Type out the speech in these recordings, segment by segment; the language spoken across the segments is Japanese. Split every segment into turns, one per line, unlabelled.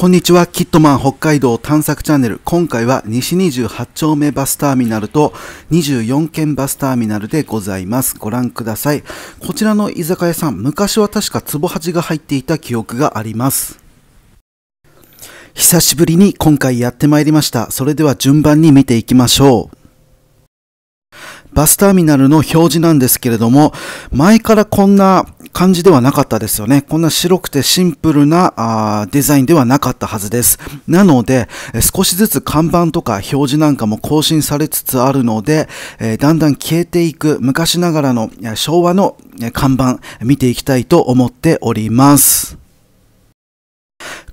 こんにちは、キットマン北海道探索チャンネル。今回は西28丁目バスターミナルと24軒バスターミナルでございます。ご覧ください。こちらの居酒屋さん、昔は確か壺八が入っていた記憶があります。久しぶりに今回やってまいりました。それでは順番に見ていきましょう。バスターミナルの表示なんですけれども、前からこんな感じではなかったですよね。こんな白くてシンプルなあデザインではなかったはずです。なので、少しずつ看板とか表示なんかも更新されつつあるので、えだんだん消えていく昔ながらの昭和の看板見ていきたいと思っております。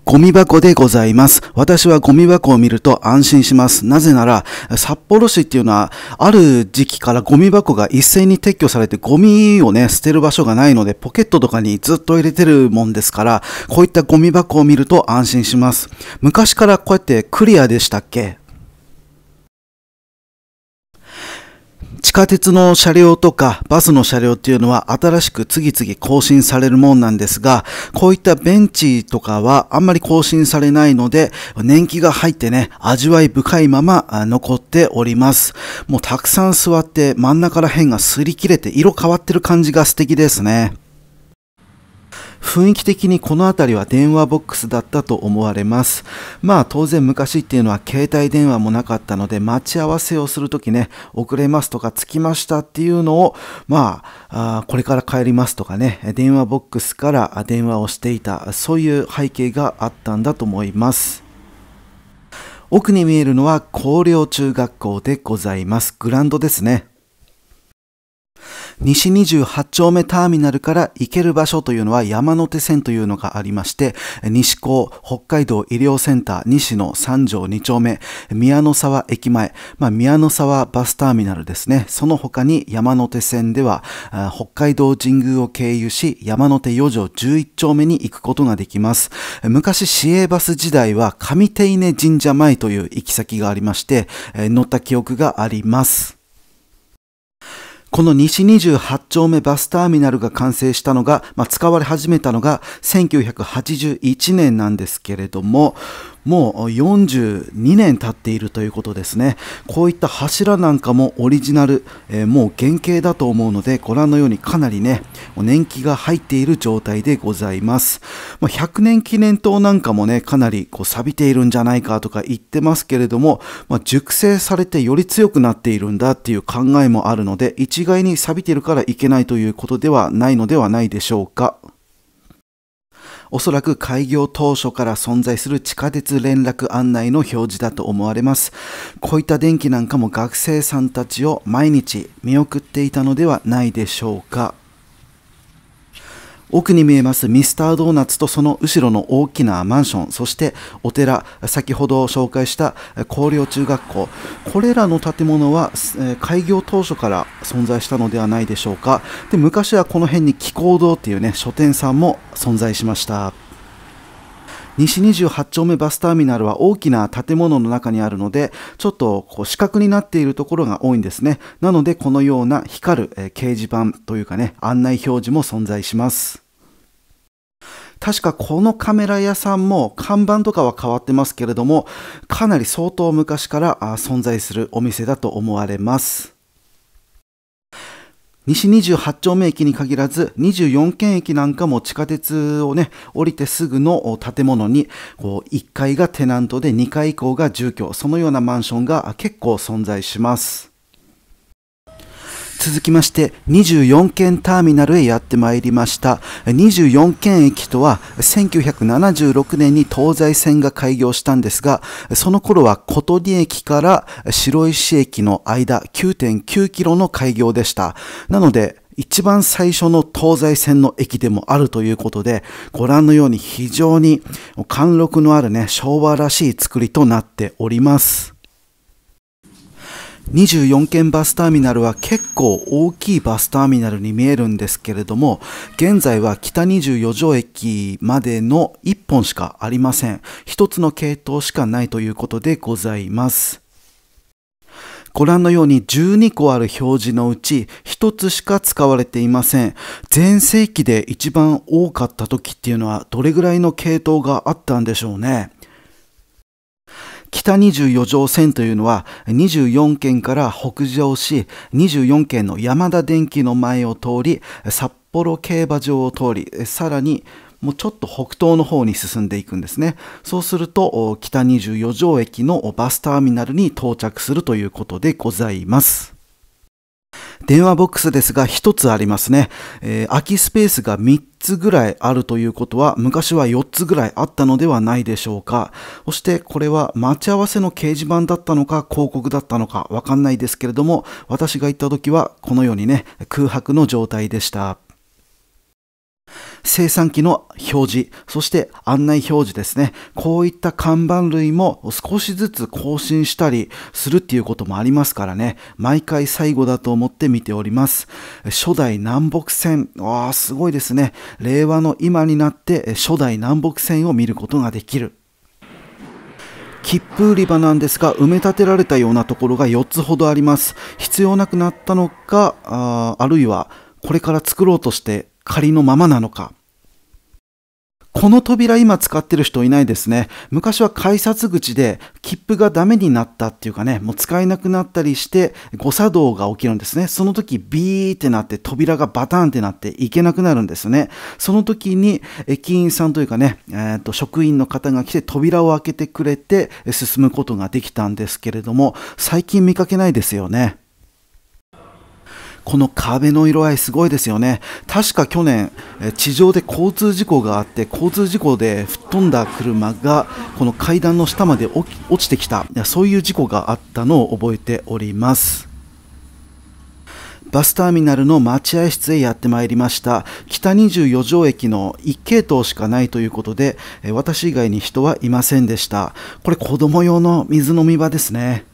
ゴミ箱でございます。私はゴミ箱を見ると安心します。なぜなら、札幌市っていうのは、ある時期からゴミ箱が一斉に撤去されて、ゴミをね、捨てる場所がないので、ポケットとかにずっと入れてるもんですから、こういったゴミ箱を見ると安心します。昔からこうやってクリアでしたっけ地下鉄の車両とかバスの車両っていうのは新しく次々更新されるもんなんですが、こういったベンチとかはあんまり更新されないので、年季が入ってね、味わい深いまま残っております。もうたくさん座って真ん中ら辺が擦り切れて色変わってる感じが素敵ですね。雰囲気的にこの辺りは電話ボックスだったと思われます。まあ当然昔っていうのは携帯電話もなかったので待ち合わせをするときね、遅れますとか着きましたっていうのを、まあこれから帰りますとかね、電話ボックスから電話をしていた、そういう背景があったんだと思います。奥に見えるのは高陵中学校でございます。グランドですね。西28丁目ターミナルから行ける場所というのは山手線というのがありまして、西高、北海道医療センター、西の3条2丁目、宮の沢駅前、まあ、宮の沢バスターミナルですね。その他に山手線では、北海道神宮を経由し、山手4条11丁目に行くことができます。昔、市営バス時代は上手稲神社前という行き先がありまして、乗った記憶があります。この西28丁目バスターミナルが完成したのが、まあ、使われ始めたのが1981年なんですけれども、もう42年経っているということですねこういった柱なんかもオリジナル、えー、もう原型だと思うのでご覧のようにかなりね年季が入っている状態でございます100年記念塔なんかもねかなりこう錆びているんじゃないかとか言ってますけれども、まあ、熟成されてより強くなっているんだっていう考えもあるので一概に錆びてるからいけないということではないのではないでしょうか。おそらく開業当初から存在する地下鉄連絡案内の表示だと思われます。こういった電気なんかも学生さんたちを毎日見送っていたのではないでしょうか。奥に見えますミスタードーナツとその後ろの大きなマンションそしてお寺先ほど紹介した広陵中学校これらの建物は、え開業当初から存在したのではないでしょうかで昔はこの辺に気候堂っていうね書店さんも存在しました西28丁目バスターミナルは大きな建物の中にあるので、ちょっとこう四角になっているところが多いんですね。なので、このような光る掲示板というかね、案内表示も存在します。確かこのカメラ屋さんも看板とかは変わってますけれども、かなり相当昔から存在するお店だと思われます。西28丁目駅に限らず24県駅なんかも地下鉄をね降りてすぐの建物にこう1階がテナントで2階以降が住居そのようなマンションが結構存在します。続きまして24県ターミナルへやってまいりました24県駅とは1976年に東西線が開業したんですがその頃は琴鳥駅から白石駅の間9.9キロの開業でしたなので一番最初の東西線の駅でもあるということで、ご覧のように非常に貫禄のあるね、昭和らしい作りとなっております。24件バスターミナルは結構大きいバスターミナルに見えるんですけれども、現在は北24条駅までの1本しかありません。1つの系統しかないということでございます。ご覧のように12個ある表示のうち1つしか使われていません。全盛期で一番多かった時っていうのはどれぐらいの系統があったんでしょうね。北24条線というのは24県から北上し24県の山田電機の前を通り札幌競馬場を通りさらにもうちょっと北東の方に進んでいくんですね。そうすると、北24条駅のバスターミナルに到着するということでございます。電話ボックスですが1つありますね。えー、空きスペースが3つぐらいあるということは、昔は4つぐらいあったのではないでしょうか。そしてこれは待ち合わせの掲示板だったのか、広告だったのか、わかんないですけれども、私が行った時はこのようにね、空白の状態でした。生産機の表示、そして案内表示ですね。こういった看板類も少しずつ更新したりするっていうこともありますからね。毎回最後だと思って見ております。初代南北線。わあ、すごいですね。令和の今になって初代南北線を見ることができる。切符売り場なんですが埋め立てられたようなところが4つほどあります必要なくなったのかああるいはこれから作ろうとして仮のままなのか。この扉今使ってる人いないですね。昔は改札口で切符がダメになったっていうかね、もう使えなくなったりして誤作動が起きるんですね。その時ビーってなって扉がバタンってなっていけなくなるんですね。その時に駅員さんというかね、えー、と職員の方が来て扉を開けてくれて進むことができたんですけれども、最近見かけないですよね。この壁の色合いすごいですよね。確か去年、地上で交通事故があって、交通事故で吹っ飛んだ車が、この階段の下まで落ちてきた、そういう事故があったのを覚えております。バスターミナルの待合室へやってまいりました。北24条駅の1系統しかないということで、私以外に人はいませんでした。これ子供用の水飲み場ですね。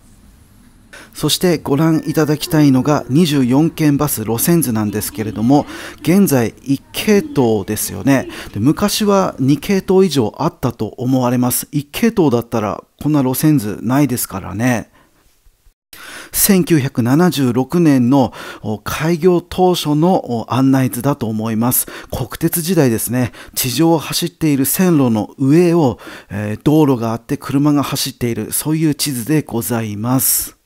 そしてご覧いただきたいのが24件バス路線図なんですけれども現在1系統ですよねで昔は2系統以上あったと思われます1系統だったらこんな路線図ないですからね1976年の開業当初の案内図だと思います。国鉄時代ですね、地上を走っている線路の上を、えー、道路があって車が走っている、そういう地図でございます。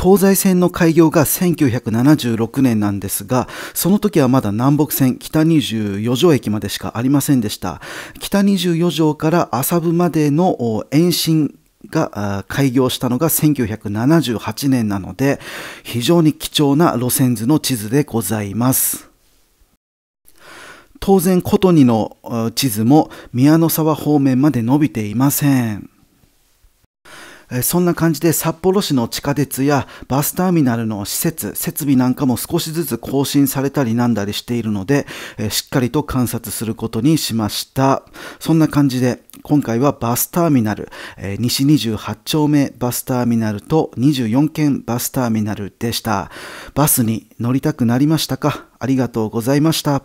東西線の開業が1976年なんですが、その時はまだ南北線北24条駅までしかありませんでした。北24条から麻布までの延伸が開業したのが1978年なので、非常に貴重な路線図の地図でございます。当然、琴にの地図も宮の沢方面まで伸びていません。そんな感じで札幌市の地下鉄やバスターミナルの施設、設備なんかも少しずつ更新されたりなんだりしているので、しっかりと観察することにしました。そんな感じで、今回はバスターミナル、西28丁目バスターミナルと24軒バスターミナルでした。バスに乗りたくなりましたかありがとうございました。